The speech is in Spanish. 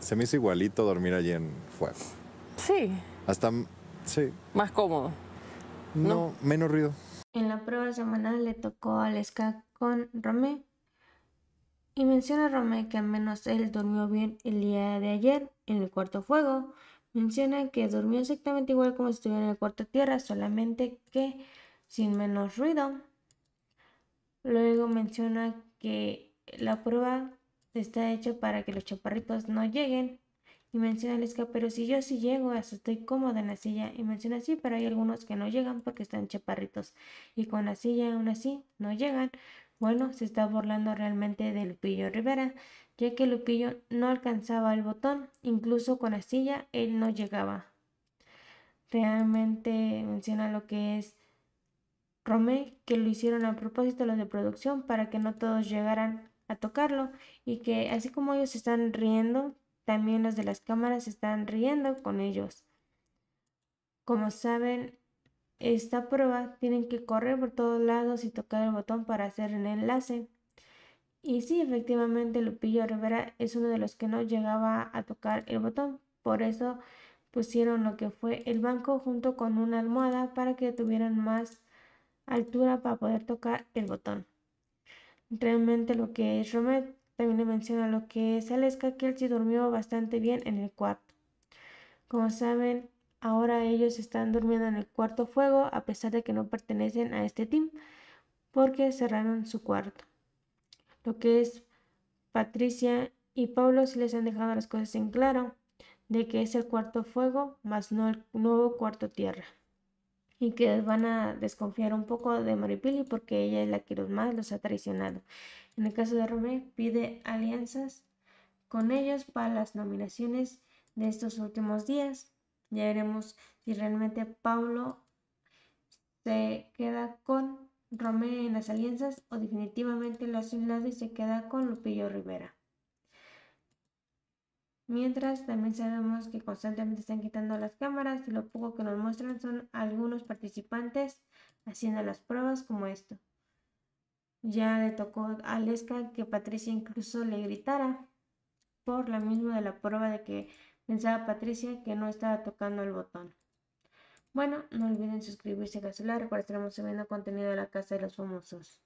se me hizo igualito dormir allí en fuego. Sí. Hasta, sí. Más cómodo. No, menos ruido. En la prueba semanal le tocó al SCA con Romé. Y menciona a Romé que al menos él durmió bien el día de ayer en el cuarto fuego. Menciona que durmió exactamente igual como si estuviera en el cuarto tierra, solamente que sin menos ruido. Luego menciona que la prueba Está hecho para que los chaparritos no lleguen. Y menciona que, pero si yo sí llego, hasta estoy cómoda en la silla. Y menciona sí, pero hay algunos que no llegan porque están chaparritos. Y con la silla aún así no llegan. Bueno, se está burlando realmente de Lupillo Rivera, ya que Lupillo no alcanzaba el botón, incluso con la silla él no llegaba. Realmente menciona lo que es Romé, que lo hicieron a propósito los de producción para que no todos llegaran a tocarlo y que así como ellos están riendo, también los de las cámaras están riendo con ellos. Como saben, esta prueba tienen que correr por todos lados y tocar el botón para hacer el enlace. Y si efectivamente Lupillo Rivera es uno de los que no llegaba a tocar el botón. Por eso pusieron lo que fue el banco junto con una almohada para que tuvieran más altura para poder tocar el botón realmente lo que es Romet. También le menciona lo que es Aleska, que él sí durmió bastante bien en el cuarto. Como saben, ahora ellos están durmiendo en el cuarto fuego, a pesar de que no pertenecen a este team, porque cerraron su cuarto. Lo que es Patricia y Pablo sí les han dejado las cosas en claro, de que es el cuarto fuego, más no el nuevo cuarto tierra y que van a desconfiar un poco de Maripili porque ella es la que los más los ha traicionado. En el caso de Romé, pide alianzas con ellos para las nominaciones de estos últimos días. Ya veremos si realmente Pablo se queda con Romé en las alianzas o definitivamente lo hace y se queda con Lupillo Rivera. Mientras, también sabemos que constantemente están quitando las cámaras y lo poco que nos muestran son algunos participantes haciendo las pruebas como esto. Ya le tocó a Leska que Patricia incluso le gritara por la misma de la prueba de que pensaba Patricia que no estaba tocando el botón. Bueno, no olviden suscribirse a la Recuerden estaremos subiendo contenido de la Casa de los Famosos.